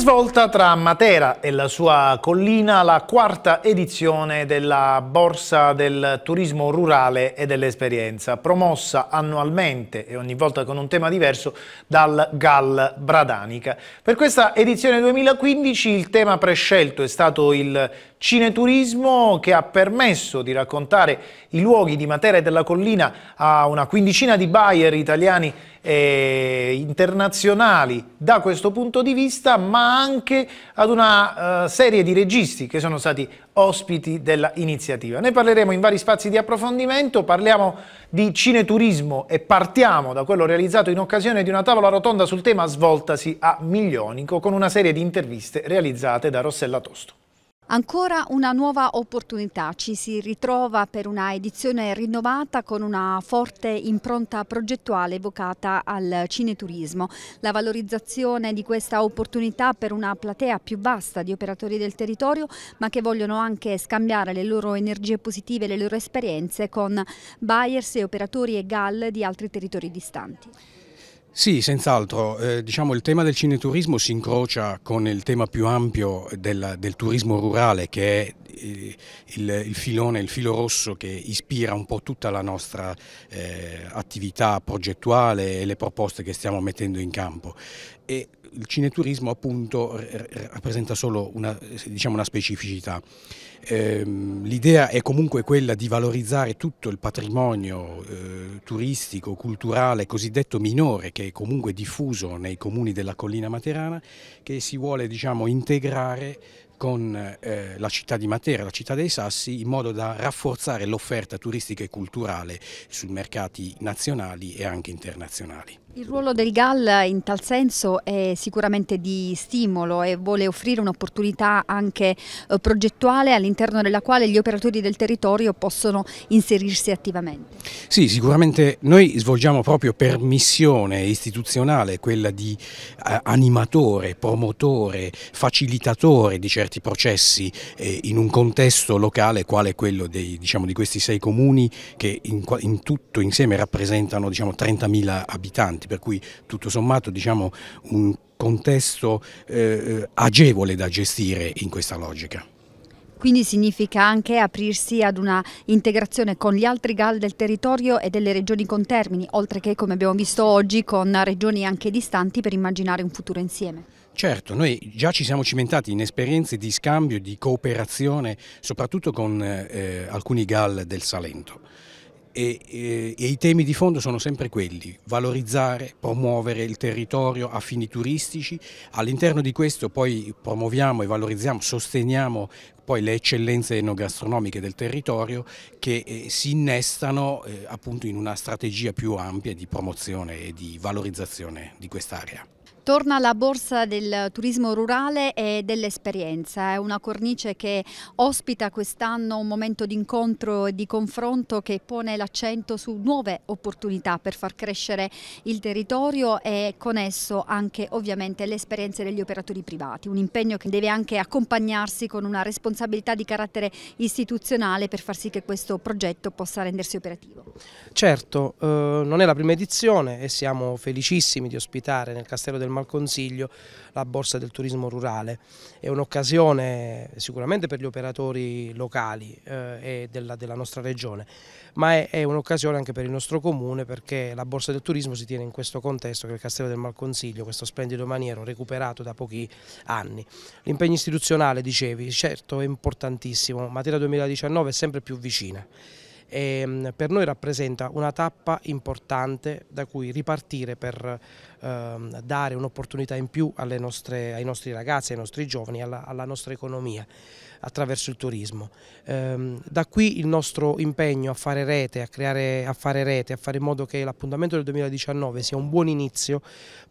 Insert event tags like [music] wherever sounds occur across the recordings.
svolta tra Matera e la sua collina la quarta edizione della Borsa del Turismo Rurale e dell'Esperienza, promossa annualmente e ogni volta con un tema diverso dal GAL Bradanica. Per questa edizione 2015 il tema prescelto è stato il cineturismo che ha permesso di raccontare i luoghi di Matera e della collina a una quindicina di buyer italiani eh, internazionali da questo punto di vista, ma anche ad una eh, serie di registi che sono stati ospiti dell'iniziativa. Ne parleremo in vari spazi di approfondimento, parliamo di cineturismo e partiamo da quello realizzato in occasione di una tavola rotonda sul tema svoltasi a Miglionico con una serie di interviste realizzate da Rossella Tosto. Ancora una nuova opportunità, ci si ritrova per una edizione rinnovata con una forte impronta progettuale vocata al cineturismo. La valorizzazione di questa opportunità per una platea più vasta di operatori del territorio ma che vogliono anche scambiare le loro energie positive e le loro esperienze con buyers e operatori e GAL di altri territori distanti. Sì, senz'altro. Eh, diciamo, il tema del cineturismo si incrocia con il tema più ampio del, del turismo rurale che è eh, il, il, filone, il filo rosso che ispira un po' tutta la nostra eh, attività progettuale e le proposte che stiamo mettendo in campo. E il cineturismo appunto rappresenta solo una, diciamo, una specificità. Ehm, l'idea è comunque quella di valorizzare tutto il patrimonio eh, turistico, culturale, cosiddetto minore, che è comunque diffuso nei comuni della collina materana, che si vuole diciamo, integrare con eh, la città di Matera, la città dei Sassi, in modo da rafforzare l'offerta turistica e culturale sui mercati nazionali e anche internazionali. Il ruolo del GAL in tal senso è sicuramente di stimolo e vuole offrire un'opportunità anche eh, progettuale all'interno all'interno della quale gli operatori del territorio possono inserirsi attivamente. Sì, sicuramente noi svolgiamo proprio per missione istituzionale quella di eh, animatore, promotore, facilitatore di certi processi eh, in un contesto locale quale quello dei, diciamo, di questi sei comuni che in, in tutto insieme rappresentano diciamo, 30.000 abitanti, per cui tutto sommato diciamo, un contesto eh, eh agevole da gestire in questa logica quindi significa anche aprirsi ad una integrazione con gli altri GAL del territorio e delle regioni con termini, oltre che come abbiamo visto oggi con regioni anche distanti per immaginare un futuro insieme. Certo, noi già ci siamo cimentati in esperienze di scambio, di cooperazione, soprattutto con eh, alcuni GAL del Salento. E, e, eh, e, i temi di fondo sono sempre quelli, valorizzare, promuovere il territorio a fini turistici, all'interno di questo poi promuoviamo e valorizziamo, sosteniamo poi le eccellenze enogastronomiche del territorio che eh, si innestano eh, appunto in una strategia più ampia di promozione e di valorizzazione di quest'area. Torna la borsa del turismo rurale e dell'esperienza, è una cornice che ospita quest'anno un momento di incontro e di confronto che pone l'accento su nuove opportunità per far crescere il territorio e con esso anche ovviamente le esperienze degli operatori privati, un impegno che deve anche accompagnarsi con una responsabilità di carattere istituzionale per far sì che questo progetto possa rendersi operativo. Certo, eh, non è la prima edizione e siamo felicissimi di ospitare nel Castello del Mar al Consiglio la borsa del turismo rurale. È un'occasione sicuramente per gli operatori locali eh, e della, della, nostra regione, ma è, è un'occasione anche per il nostro comune perché la borsa del turismo si tiene in questo contesto che è il Castello del Malconsiglio, questo splendido maniero recuperato da pochi anni. L'impegno istituzionale, dicevi, certo è importantissimo, Matera 2019 è sempre più vicina e ehm, per noi rappresenta una tappa importante da cui ripartire per ehm, dare un'opportunità in più nostre, ai nostri ragazzi, ai nostri giovani, alla, alla nostra economia attraverso il turismo. Ehm, da qui il nostro impegno a fare rete, a, creare, a fare rete, a fare in modo che l'appuntamento del 2019 sia un buon inizio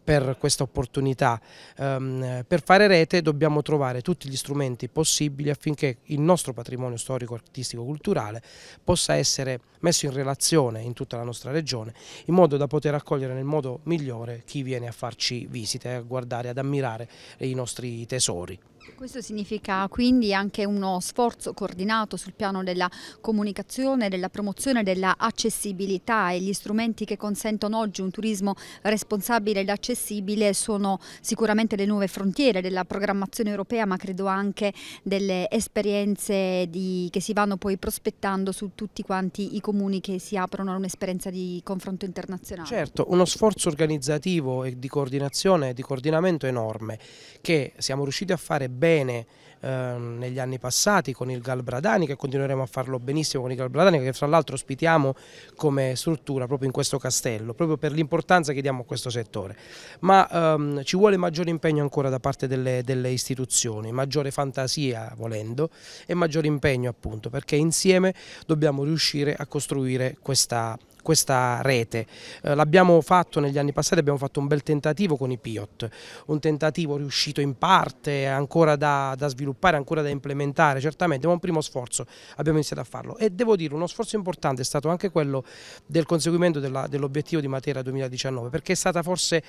per questa opportunità. Ehm, per fare rete dobbiamo trovare tutti gli strumenti possibili affinché il nostro patrimonio storico, artistico, culturale possa essere messo in relazione in tutta la nostra regione in modo da poter accogliere nel modo migliore chi chi viene a farci visite, a guardare, ad ammirare i nostri tesori. Questo significa quindi anche uno sforzo coordinato sul piano della comunicazione, della promozione dell'accessibilità e gli strumenti che consentono oggi un turismo responsabile ed accessibile sono sicuramente le nuove frontiere della programmazione europea ma credo anche delle esperienze di, che si vanno poi prospettando su tutti quanti i comuni che si aprono a un'esperienza di confronto internazionale. Certo, uno sforzo organizzativo e di coordinazione e di coordinamento enorme che siamo riusciti a fare bene ehm, negli anni passati con il Galbradani che continueremo a farlo benissimo con il Galbradani che fra l'altro ospitiamo come struttura proprio in questo castello proprio per l'importanza che diamo a questo settore ma ehm, ci vuole maggiore impegno ancora da parte delle, delle istituzioni maggiore fantasia volendo e maggiore impegno appunto perché insieme dobbiamo riuscire a costruire questa questa rete. Eh, l'abbiamo fatto negli anni passati, abbiamo fatto un bel tentativo con i PIOT, un tentativo riuscito in parte, ancora da, da, sviluppare, ancora da implementare, certamente, ma un primo sforzo abbiamo iniziato a farlo e devo dire uno sforzo importante è stato anche quello del conseguimento dell'obiettivo dell di Matera 2019, perché è stata forse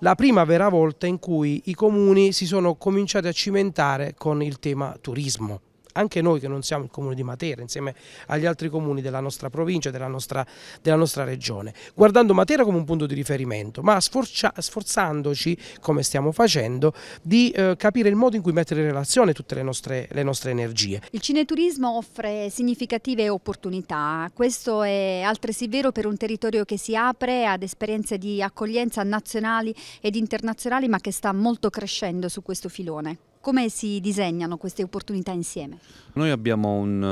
la prima vera volta in cui i comuni si sono cominciati a cimentare con il tema turismo anche noi che non siamo il comune di Matera insieme agli altri comuni della nostra provincia, della nostra, della nostra regione, guardando Matera come un punto di riferimento, ma sforcia, sforzandoci, come stiamo facendo, di eh, capire il modo in cui mettere in relazione tutte le nostre, le nostre energie. Il cineturismo offre significative opportunità, questo è altresì vero per un territorio che si apre ad esperienze di accoglienza nazionali ed internazionali ma che sta molto crescendo su questo filone. Come si disegnano queste opportunità insieme? Noi abbiamo un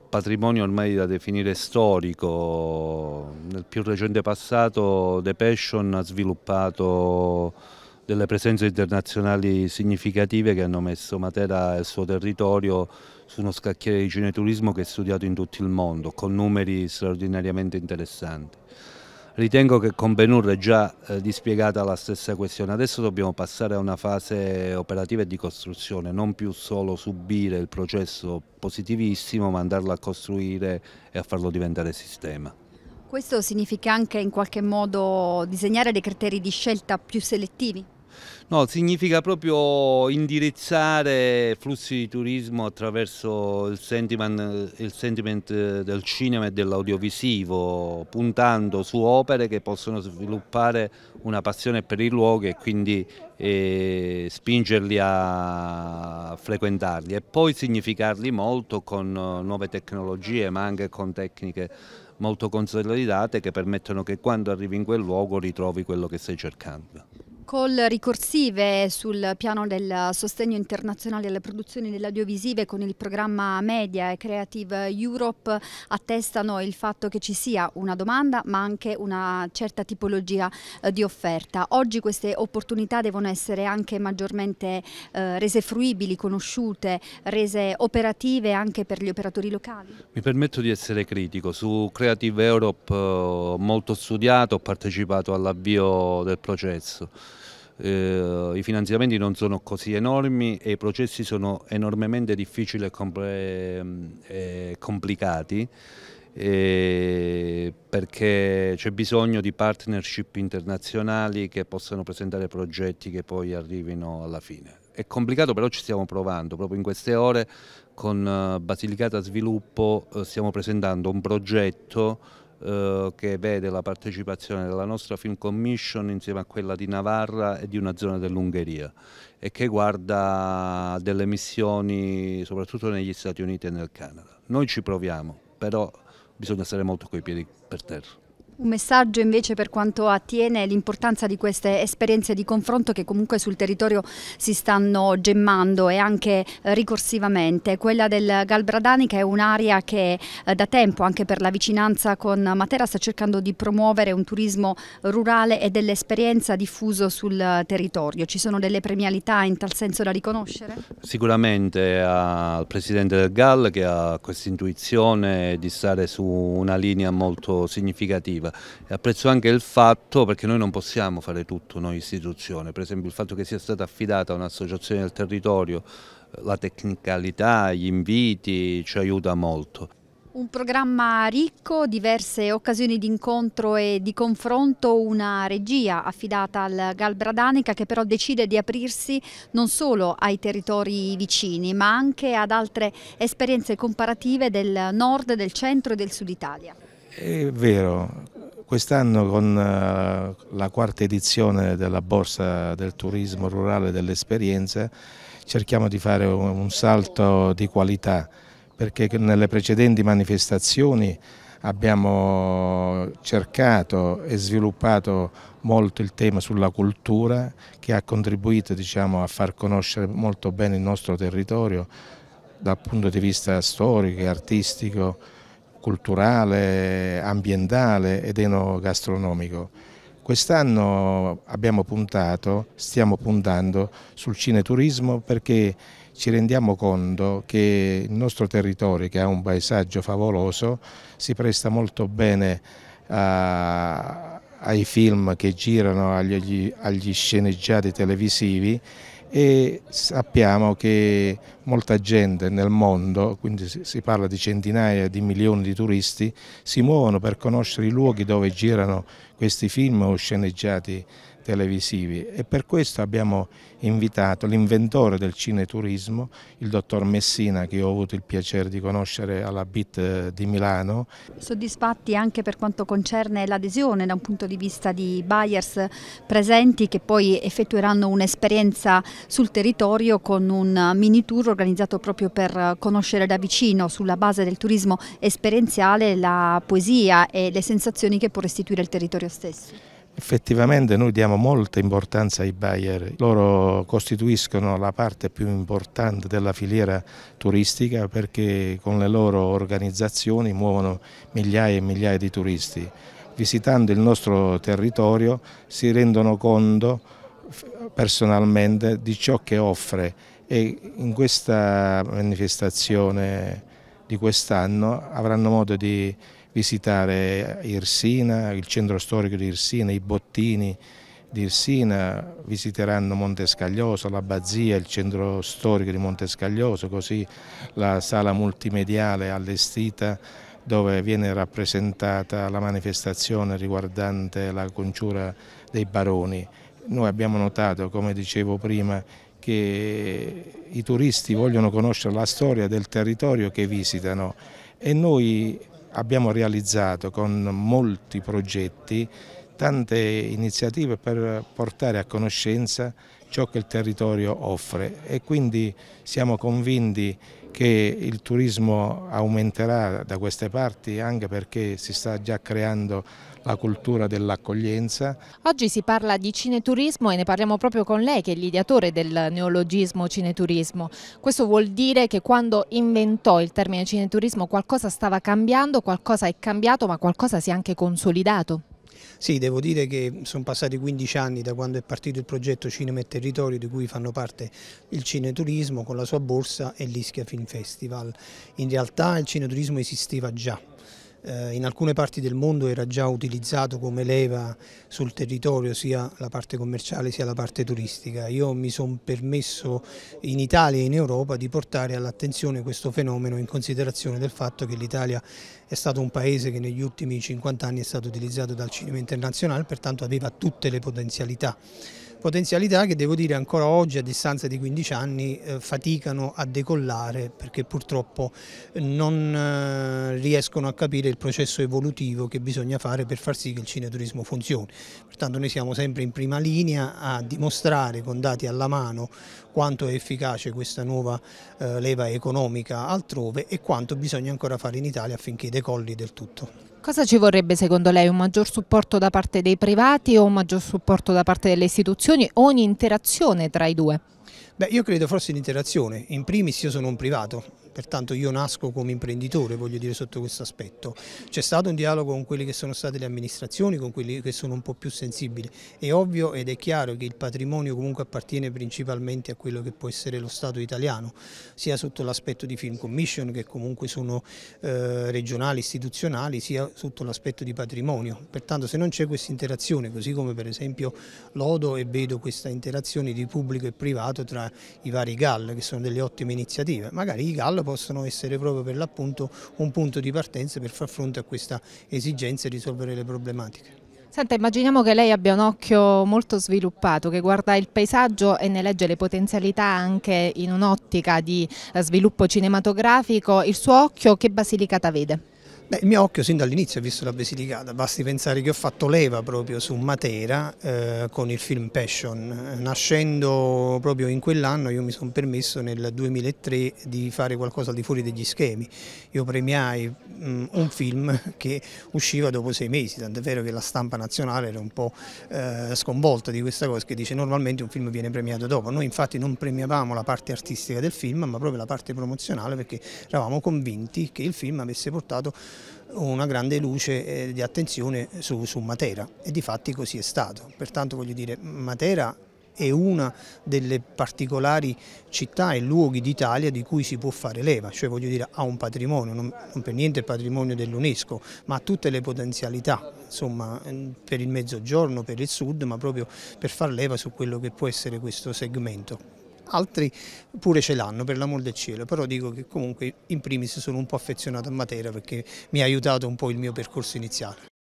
eh, patrimonio ormai da definire storico. Nel più recente passato The Passion ha sviluppato delle presenze internazionali significative che hanno messo Matera e il suo territorio su uno scacchiere di cineturismo che è studiato in tutto il mondo, con numeri straordinariamente interessanti. Ritengo che con Benur è già eh, dispiegata la stessa questione, adesso dobbiamo passare a una fase operativa e di costruzione, non più solo subire il processo positivissimo ma andarlo a costruire e a farlo diventare sistema. Questo significa anche in qualche modo disegnare dei criteri di scelta più selettivi? No, significa proprio indirizzare flussi di turismo attraverso il sentiment, il sentiment del cinema e dell'audiovisivo, puntando su opere che possono sviluppare una passione per i luoghi e quindi eh, spingerli a frequentarli e poi significarli molto con eh, nuove tecnologie ma anche con tecniche molto consolidate che permettono che quando arrivi in quel luogo ritrovi quello che stai cercando. Call ricorsive sul piano del sostegno internazionale alle produzioni dell'audiovisive con il programma Media e Creative Europe attestano il fatto che ci sia una domanda ma anche una certa tipologia eh, di offerta. Oggi queste opportunità devono essere anche maggiormente eh, rese fruibili, conosciute, rese operative anche per gli operatori locali. Mi permetto di essere critico, su Creative Europe eh, ho molto studiato, ho partecipato all'avvio del processo eh, i finanziamenti non sono così enormi e i processi sono enormemente difficili e, compl eh, e complicati eh, perché c'è bisogno di partnership internazionali che possano presentare progetti che poi arrivino alla fine. È complicato però ci stiamo provando, proprio in queste ore con eh, Basilicata Sviluppo eh, stiamo presentando un progetto eh, che vede la partecipazione della nostra Film Commission insieme a quella di Navarra e di una zona dell'Ungheria e che guarda delle missioni soprattutto negli Stati Uniti e nel Canada. Noi ci proviamo, però bisogna stare molto coi piedi per terra. Un messaggio invece per quanto attiene l'importanza di queste esperienze di confronto che comunque sul territorio si stanno gemmando e anche eh, ricorsivamente. Quella del Galbradanica è un'area che eh, da tempo anche per la vicinanza con Matera sta cercando di promuovere un turismo rurale e dell'esperienza diffuso sul territorio. Ci sono delle premialità in tal senso da riconoscere? Sicuramente al Presidente del GAL che ha questa intuizione di stare su una linea molto significativa e apprezzo anche il fatto, perché noi non possiamo fare tutto noi istituzione, per esempio il fatto che sia stata affidata a un'associazione del territorio eh, la tecnicalità, gli inviti ci aiuta molto. Un programma ricco, diverse occasioni di incontro e di confronto, una regia affidata al Galbradanica che però decide di aprirsi non solo ai territori vicini ma anche ad altre esperienze comparative del nord, del centro e del sud Italia. È vero, Quest'anno con eh, la quarta edizione della Borsa del Turismo Rurale dell'Esperienza cerchiamo di fare un salto di qualità perché nelle precedenti manifestazioni abbiamo cercato e sviluppato molto il tema sulla cultura che ha contribuito diciamo, a far conoscere molto bene il nostro territorio dal punto di vista storico e artistico culturale, ambientale ed enogastronomico. Quest'anno abbiamo puntato, stiamo puntando sul cineturismo perché ci rendiamo conto che il nostro territorio, che ha un paesaggio favoloso, si presta molto bene a, ai film che girano, agli, agli sceneggiati televisivi e sappiamo che molta gente nel mondo, quindi si parla di centinaia di milioni di turisti, si muovono per conoscere i luoghi dove girano questi film o sceneggiati televisivi e per questo abbiamo invitato l'inventore del cineturismo, il dottor Messina che ho avuto il piacere di conoscere alla BIT eh, di Milano. Soddisfatti anche per quanto concerne l'adesione da un punto di vista di buyers presenti che poi effettueranno un'esperienza sul territorio con un mini tour organizzato proprio per eh, conoscere da vicino sulla base del turismo esperienziale la poesia e le sensazioni che può restituire il territorio stesso. Effettivamente noi diamo molta importanza ai buyer, loro costituiscono la parte più importante della filiera turistica perché con le loro organizzazioni muovono migliaia e migliaia di turisti. Visitando il nostro territorio si rendono conto personalmente di ciò che offre e in questa manifestazione di quest'anno avranno modo di visitare Irsina, il centro storico di Irsina, i bottini di Irsina, visiteranno Montescaglioso, l'abbazia, il centro storico di Montescaglioso, così la sala multimediale allestita dove viene rappresentata la manifestazione riguardante la congiura dei baroni. Noi abbiamo notato, come dicevo prima, che i turisti vogliono conoscere la storia del territorio che visitano e noi abbiamo realizzato con molti progetti tante iniziative per portare a conoscenza ciò che il territorio offre e quindi siamo convinti che il turismo aumenterà da queste parti anche perché si sta già creando la cultura dell'accoglienza. Oggi si parla di cineturismo e ne parliamo proprio con lei che è l'ideatore del neologismo cineturismo. Questo vuol dire che quando inventò il termine cineturismo qualcosa stava cambiando, qualcosa è cambiato ma qualcosa si è anche consolidato. Sì, devo dire che sono passati 15 anni da quando è partito il progetto Cinema e Territorio di cui fanno parte il Cineturismo con la sua borsa e l'Ischia Film Festival. In realtà il Cineturismo esisteva già eh, in alcune parti del mondo era già utilizzato come leva sul territorio sia la parte commerciale sia la parte turistica. Io mi sono permesso in Italia e in Europa di portare all'attenzione questo fenomeno in considerazione del fatto che l'Italia è stato un paese che negli ultimi 50 anni è stato utilizzato dal cinema internazionale, pertanto aveva tutte le potenzialità potenzialità che devo dire ancora oggi a distanza di 15 anni eh, faticano a decollare perché purtroppo non eh, riescono a capire il processo evolutivo che bisogna fare per far sì che il cineturismo funzioni. Pertanto noi siamo sempre in prima linea a dimostrare con dati alla mano quanto è efficace questa nuova eh, leva economica altrove e quanto bisogna ancora fare in Italia affinché decolli del tutto. Cosa ci vorrebbe secondo lei? Un maggior supporto da parte dei privati o un maggior supporto da parte delle istituzioni o un'interazione tra i due? Beh, io credo forse in interazione. In primis io sono un privato, pertanto io nasco come imprenditore, voglio dire sotto questo aspetto. C'è stato un dialogo con quelle che sono state le amministrazioni, con quelli che sono un po' più sensibili. È ovvio ed è chiaro che il patrimonio comunque appartiene principalmente a quello che può essere lo Stato italiano, sia sotto l'aspetto di Film Commission, che comunque sono eh, regionali, istituzionali, sia sotto l'aspetto di patrimonio. Pertanto se non c'è questa interazione, così come per esempio lodo e vedo questa interazione di pubblico e privato tra i vari GAL che sono delle ottime iniziative, magari i GAL possono essere proprio per l'appunto un punto di partenza per far fronte a questa esigenza e risolvere le problematiche. Senta, immaginiamo che lei abbia un occhio molto sviluppato, che guarda il paesaggio e ne legge le potenzialità anche in un'ottica di sviluppo cinematografico. Il suo occhio che Basilicata vede? Beh, il mio occhio sin dall'inizio ha visto la Basilicata, basti pensare che ho fatto leva proprio su Matera eh, con il film Passion. Eh, nascendo proprio in quell'anno io mi sono permesso nel 2003 di fare qualcosa al di fuori degli schemi. Io premiai mh, mm, un film [laughs] che usciva dopo sei mesi, tant'è vero che la stampa nazionale era un po' eh, sconvolta di questa cosa, che dice normalmente un film viene premiato dopo. Noi infatti non premiavamo la parte artistica del film, ma proprio la parte promozionale perché eravamo convinti che il film avesse portato una grande luce eh, di attenzione su, su Matera e di fatti così è stato. Pertanto voglio dire, Matera è una delle particolari città e luoghi d'Italia di cui si può fare leva, cioè voglio dire ha un patrimonio, non, per niente il patrimonio dell'UNESCO, ma ha tutte le potenzialità insomma, ehm, per il mezzogiorno, per il sud, ma proprio per far leva su quello che può essere questo segmento altri pure ce l'hanno per l'amor del cielo, però dico che comunque in primis sono un po' affezionato a Matera perché mi ha aiutato un po' il mio percorso iniziale.